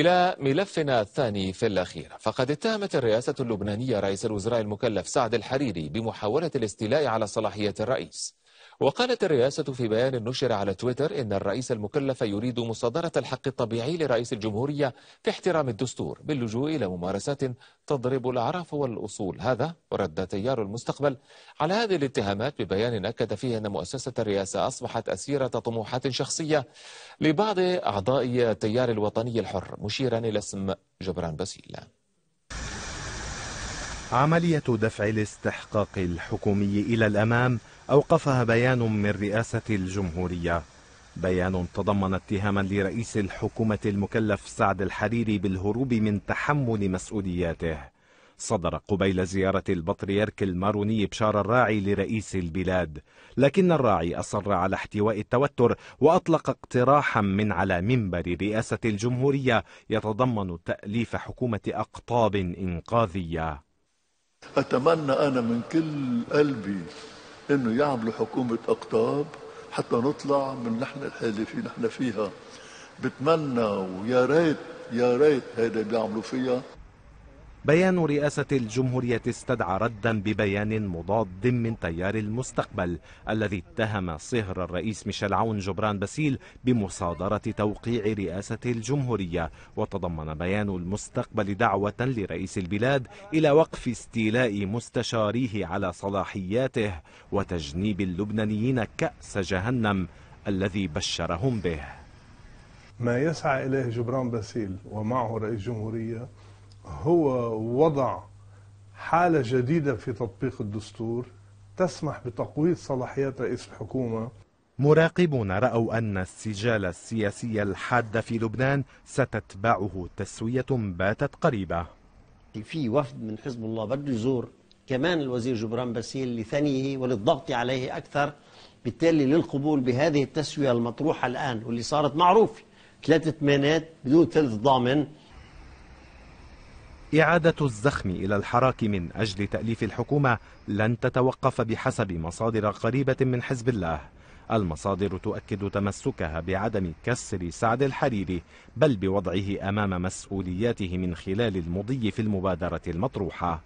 إلى ملفنا الثاني في الأخير فقد اتهمت الرئاسة اللبنانية رئيس الوزراء المكلف سعد الحريري بمحاولة الاستيلاء على صلاحية الرئيس وقالت الرئاسة في بيان نشر على تويتر إن الرئيس المكلف يريد مصادرة الحق الطبيعي لرئيس الجمهورية في احترام الدستور باللجوء إلى ممارسات تضرب الأعراف والأصول هذا رد تيار المستقبل على هذه الاتهامات ببيان أكد فيه أن مؤسسة الرئاسة أصبحت أسيرة طموحات شخصية لبعض أعضاء التيار الوطني الحر مشيرا إلى اسم جبران باسيل عملية دفع الاستحقاق الحكومي إلى الأمام أوقفها بيان من رئاسة الجمهورية بيان تضمن اتهاما لرئيس الحكومة المكلف سعد الحريري بالهروب من تحمل مسؤولياته صدر قبيل زيارة البطريرك الماروني بشار الراعي لرئيس البلاد لكن الراعي أصر على احتواء التوتر وأطلق اقتراحا من على منبر رئاسة الجمهورية يتضمن تأليف حكومة أقطاب إنقاذية أتمنى أنا من كل قلبي إنه يعملوا حكومة أقطاب حتى نطلع من نحن الحالة في نحن فيها بتمنى ويا ريت يا ريت هيدا بيعملوا فيها بيان رئاسة الجمهورية استدعى ردا ببيان مضاد من تيار المستقبل الذي اتهم صهر الرئيس ميشيل عون جبران باسيل بمصادرة توقيع رئاسة الجمهورية وتضمن بيان المستقبل دعوة لرئيس البلاد إلى وقف استيلاء مستشاريه على صلاحياته وتجنيب اللبنانيين كأس جهنم الذي بشرهم به ما يسعى إليه جبران باسيل ومعه رئيس جمهورية هو وضع حالة جديدة في تطبيق الدستور تسمح بتقويض صلاحيات رئيس الحكومة مراقبون رأوا أن السجال السياسي الحاد في لبنان ستتبعه تسوية باتت قريبة في وفد من حزب الله بده يزور كمان الوزير جبران باسيل لثنيه وللضغط عليه أكثر بالتالي للقبول بهذه التسوية المطروحة الآن واللي صارت معروفة ثلاثة ثمانيات بدون ثلث ضامن إعادة الزخم إلى الحراك من أجل تأليف الحكومة لن تتوقف بحسب مصادر قريبة من حزب الله المصادر تؤكد تمسكها بعدم كسر سعد الحريري بل بوضعه أمام مسؤولياته من خلال المضي في المبادرة المطروحة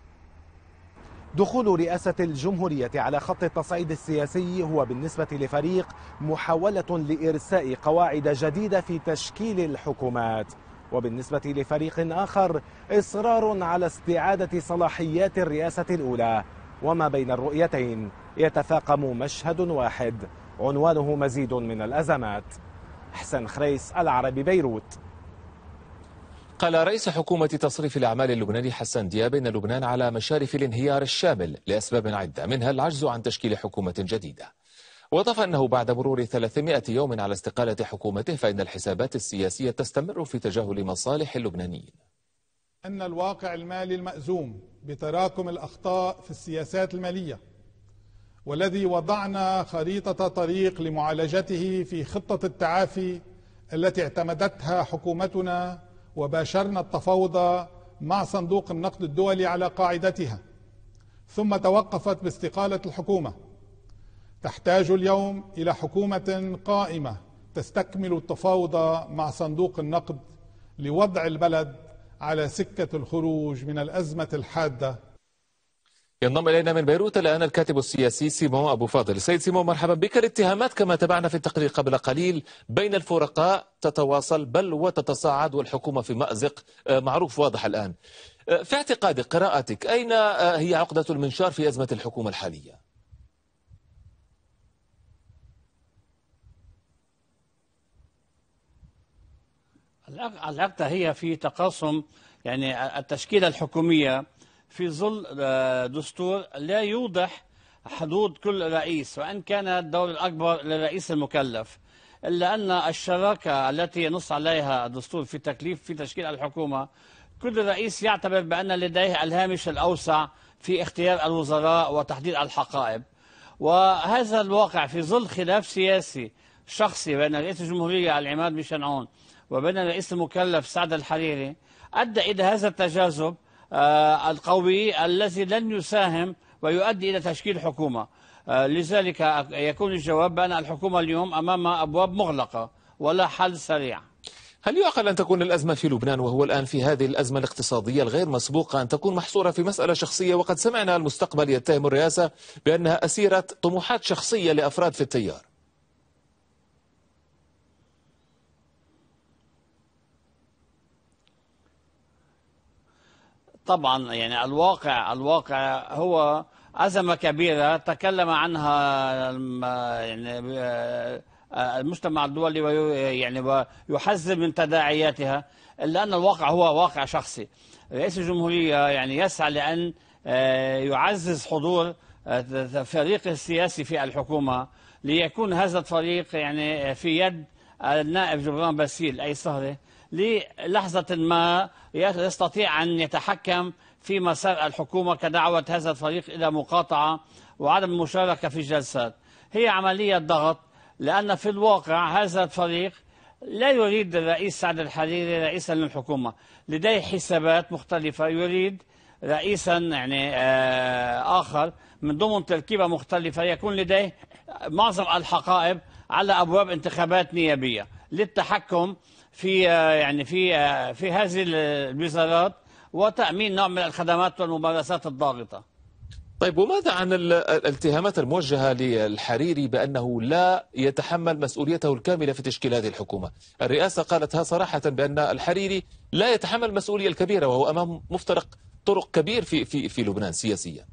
دخول رئاسة الجمهورية على خط التصعيد السياسي هو بالنسبة لفريق محاولة لإرساء قواعد جديدة في تشكيل الحكومات وبالنسبة لفريق آخر إصرار على استعادة صلاحيات الرئاسة الأولى وما بين الرؤيتين يتفاقم مشهد واحد عنوانه مزيد من الأزمات حسن خريس العربي بيروت قال رئيس حكومة تصريف الأعمال اللبناني حسن دياب أن لبنان على مشارف الانهيار الشامل لأسباب عدة منها العجز عن تشكيل حكومة جديدة وأضاف أنه بعد مرور 300 يوم على استقالة حكومته فإن الحسابات السياسية تستمر في تجاهل مصالح اللبنانيين أن الواقع المالي المأزوم بتراكم الأخطاء في السياسات المالية والذي وضعنا خريطة طريق لمعالجته في خطة التعافي التي اعتمدتها حكومتنا وباشرنا التفاوض مع صندوق النقد الدولي على قاعدتها ثم توقفت باستقالة الحكومة تحتاج اليوم الى حكومه قائمه تستكمل التفاوض مع صندوق النقد لوضع البلد على سكه الخروج من الازمه الحاده. ينضم الينا من بيروت الان الكاتب السياسي سيمو ابو فاضل. سيد سيمو مرحبا بك، الاتهامات كما تابعنا في التقرير قبل قليل بين الفرقاء تتواصل بل وتتصاعد والحكومه في مازق آه، معروف واضح الان. آه، في اعتقادك قراءتك اين آه، هي عقده المنشار في ازمه الحكومه الحاليه؟ العقدة هي في تقاسم يعني التشكيلة الحكومية في ظل آه، دستور لا يوضح حدود كل رئيس وإن كان الدور الأكبر للرئيس المكلف إلا أن الشراكة التي ينص عليها الدستور في تكليف في تشكيل الحكومة كل رئيس يعتبر بأن لديه الهامش الأوسع في اختيار الوزراء وتحديد الحقائب وهذا الواقع في ظل خلاف سياسي شخصي بين رئيس الجمهورية العماد ميشيل عون وبين الرئيس المكلف سعد الحريري أدى إلى هذا التجاذب آه، القوي الذي لن يساهم ويؤدي إلى تشكيل حكومة آه، لذلك يكون الجواب بأن الحكومة اليوم أمام أبواب مغلقة ولا حل سريع هل يعقل أن تكون الأزمة في لبنان وهو الآن في هذه الأزمة الاقتصادية الغير مسبوقة أن تكون محصورة في مسألة شخصية وقد سمعنا المستقبل يتهم الرئاسة بأنها أسيرة طموحات شخصية لأفراد في التيار طبعا يعني الواقع الواقع هو أزمة كبيرة تكلم عنها يعني آه، المجتمع الدولي يعني ويحذر من تداعياتها إلا أن الواقع هو واقع شخصي رئيس الجمهورية يعني يسعى لأن آه، يعزز حضور آه، فريقه السياسي في الحكومة ليكون هذا الفريق يعني في يد النائب جبران باسيل أي صهري للحظة ما يستطيع أن يتحكم في مسار الحكومة كدعوة هذا الفريق إلى مقاطعة وعدم المشاركة في الجلسات هي عملية ضغط لأن في الواقع هذا الفريق لا يريد الرئيس سعد الحريري رئيسا للحكومة لديه حسابات مختلفة يريد رئيسا يعني آه، آخر من ضمن تركيبة مختلفة يكون لديه معظم الحقائب على أبواب انتخابات نيابية للتحكم في آه، يعني في آه، في هذه الوزارات وتامين نوع من الخدمات والممارسات الضاغطه. طيب وماذا عن الاتهامات الموجهه للحريري بانه لا يتحمل مسؤوليته الكامله في تشكيل هذه الحكومه؟ الرئاسه قالتها صراحه بان الحريري لا يتحمل المسؤوليه الكبيره وهو امام مفترق طرق كبير في في في لبنان سياسيا.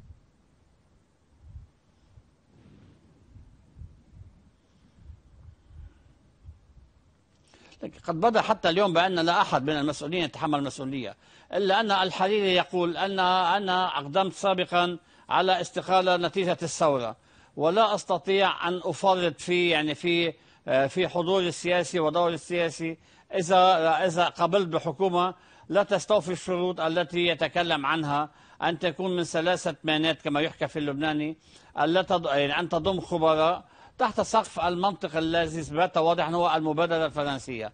قد بدا حتى اليوم بأن لا أحد من المسؤولين يتحمل المسؤولية إلا أن الحريري يقول أن أنا أقدمت سابقا على استقالة نتيجة الثورة ولا أستطيع أن أفرط في يعني في آه، في حضور السياسي ودور السياسي إذا إذا قبلت بحكومة لا تستوفي الشروط التي يتكلم عنها أن تكون من ثلاثة مانات كما يحكى في اللبناني أن يعني تضم خبراء تحت سقف المنطق الذي بات واضح هو المبادرة الفرنسية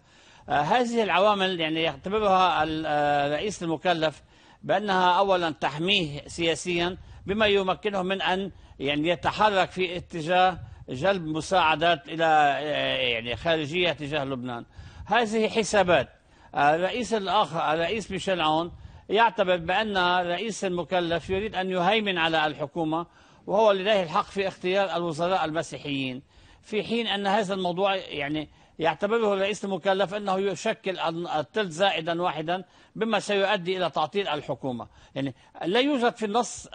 آه، هذه العوامل يعني يعتبرها الرئيس آه، المكلف بأنها أولا تحميه سياسيا بما يمكنه من أن يعني يتحرك في اتجاه جلب مساعدات إلى آه، يعني خارجية تجاه لبنان هذه حسابات الرئيس الآخر الرئيس ميشيل عون يعتبر بأن الرئيس المكلف يريد أن يهيمن على الحكومة وهو لله الحق في اختيار الوزراء المسيحيين في حين أن هذا الموضوع يعني يعتبره الرئيس المكلف أنه يشكل الثلث زائدا واحدا بما سيؤدي إلى تعطيل الحكومة يعني لا يوجد في النص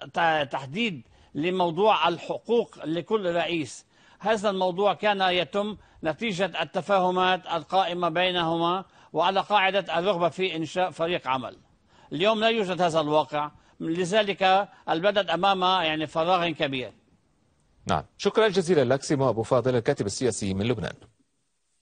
تحديد لموضوع الحقوق لكل رئيس هذا الموضوع كان يتم نتيجة التفاهمات القائمة بينهما وعلى قاعدة الرغبة في إنشاء فريق عمل اليوم لا يوجد هذا الواقع لذلك البلد أمام يعني فراغ كبير نعم شكرا جزيلا لك سيمو أبو فاضل الكاتب السياسي من لبنان